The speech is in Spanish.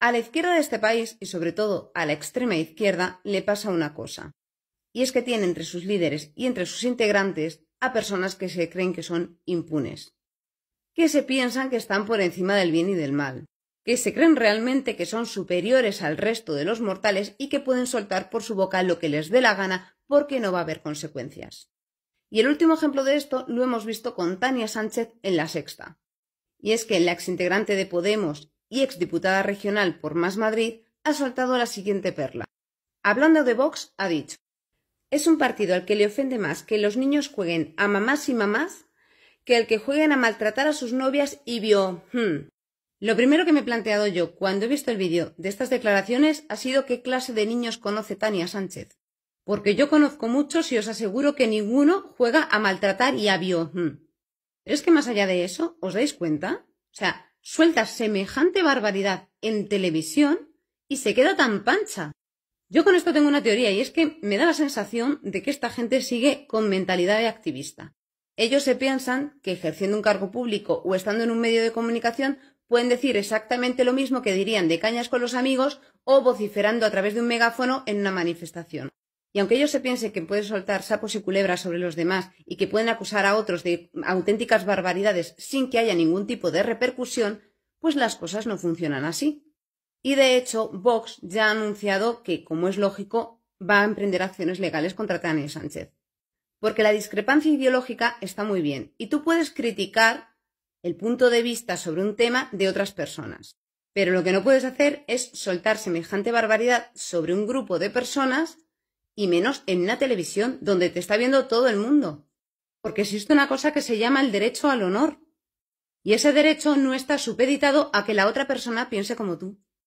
A la izquierda de este país, y sobre todo a la extrema izquierda, le pasa una cosa. Y es que tiene entre sus líderes y entre sus integrantes a personas que se creen que son impunes, que se piensan que están por encima del bien y del mal, que se creen realmente que son superiores al resto de los mortales y que pueden soltar por su boca lo que les dé la gana porque no va a haber consecuencias. Y el último ejemplo de esto lo hemos visto con Tania Sánchez en la sexta. Y es que la exintegrante de Podemos y exdiputada regional por Más Madrid, ha soltado la siguiente perla. Hablando de Vox, ha dicho Es un partido al que le ofende más que los niños jueguen a mamás y mamás que el que jueguen a maltratar a sus novias y vio... Hmm". Lo primero que me he planteado yo cuando he visto el vídeo de estas declaraciones ha sido qué clase de niños conoce Tania Sánchez. Porque yo conozco muchos y os aseguro que ninguno juega a maltratar y a vio... Hmm". Pero es que más allá de eso, ¿os dais cuenta? O sea, suelta semejante barbaridad en televisión y se queda tan pancha. Yo con esto tengo una teoría y es que me da la sensación de que esta gente sigue con mentalidad de activista. Ellos se piensan que ejerciendo un cargo público o estando en un medio de comunicación pueden decir exactamente lo mismo que dirían de cañas con los amigos o vociferando a través de un megáfono en una manifestación. Y aunque ellos se piensen que pueden soltar sapos y culebras sobre los demás y que pueden acusar a otros de auténticas barbaridades sin que haya ningún tipo de repercusión, pues las cosas no funcionan así. Y de hecho, Vox ya ha anunciado que, como es lógico, va a emprender acciones legales contra Tania Sánchez. Porque la discrepancia ideológica está muy bien y tú puedes criticar el punto de vista sobre un tema de otras personas. Pero lo que no puedes hacer es soltar semejante barbaridad sobre un grupo de personas y menos en una televisión donde te está viendo todo el mundo. Porque existe una cosa que se llama el derecho al honor. Y ese derecho no está supeditado a que la otra persona piense como tú.